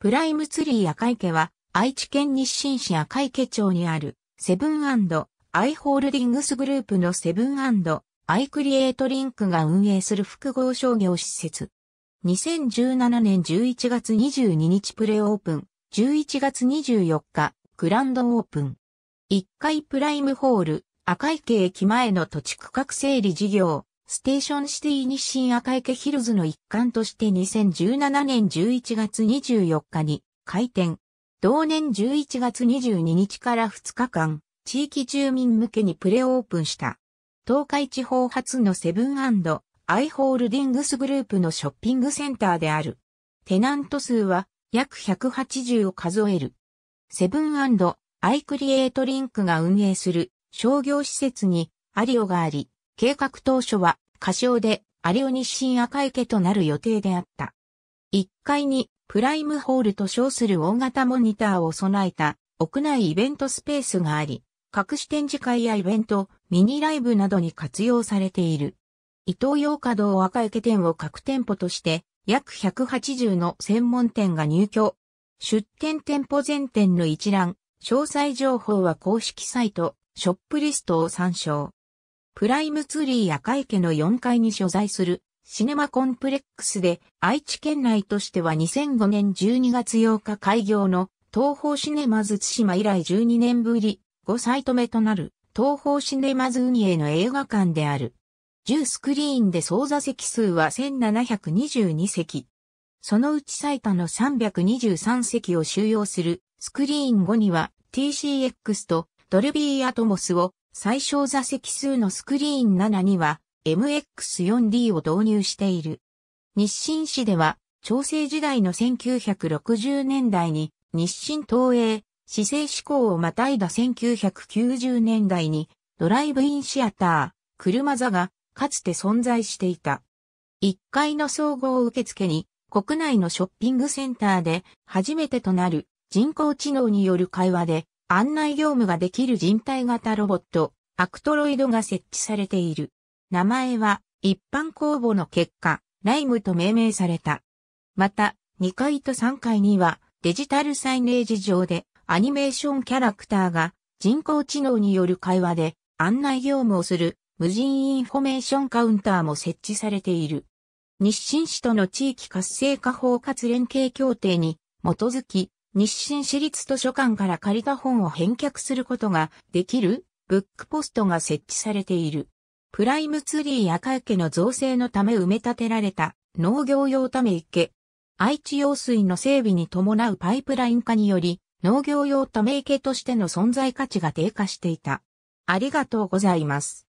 プライムツリー赤池は、愛知県日清市赤池町にある、セブンアイ・ホールディングスグループのセブンアイ・クリエイトリンクが運営する複合商業施設。2017年11月22日プレオープン、11月24日、グランドオープン。1階プライムホール、赤池駅前の土地区画整理事業、ステーションシティ日清赤池ヒルズの一環として2017年11月24日に開店。同年11月22日から2日間、地域住民向けにプレオープンした。東海地方初のセブンアイ・ホールディングスグループのショッピングセンターである。テナント数は約180を数える。セブンアイ・クリエイトリンクが運営する商業施設にアリオがあり、計画当初は、仮称で、アリオ日清赤池となる予定であった。1階に、プライムホールと称する大型モニターを備えた、屋内イベントスペースがあり、各種展示会やイベント、ミニライブなどに活用されている。伊東洋華堂赤池店を各店舗として、約180の専門店が入居。出店店舗全店の一覧、詳細情報は公式サイト、ショップリストを参照。プライムツリー赤池の4階に所在するシネマコンプレックスで愛知県内としては2005年12月8日開業の東方シネマズ津島以来12年ぶり5サイト目となる東方シネマズ海への映画館である。10スクリーンで総座席数は1722席。そのうち最多の323席を収容するスクリーン後には TCX とドルビーアトモスを最小座席数のスクリーン7には MX4D を導入している。日清市では、調整時代の1960年代に日清東映、市政志向をまたいだ1990年代にドライブインシアター、車座がかつて存在していた。1階の総合受付に国内のショッピングセンターで初めてとなる人工知能による会話で案内業務ができる人体型ロボット、アクトロイドが設置されている。名前は一般公募の結果、ライムと命名された。また、2階と3階にはデジタルサイネージ上でアニメーションキャラクターが人工知能による会話で案内業務をする無人インフォメーションカウンターも設置されている。日清市との地域活性化包括連携協定に基づき日清市立図書館から借りた本を返却することができるブックポストが設置されている。プライムツリー赤池の造成のため埋め立てられた農業用ため池。愛知用水の整備に伴うパイプライン化により農業用ため池としての存在価値が低下していた。ありがとうございます。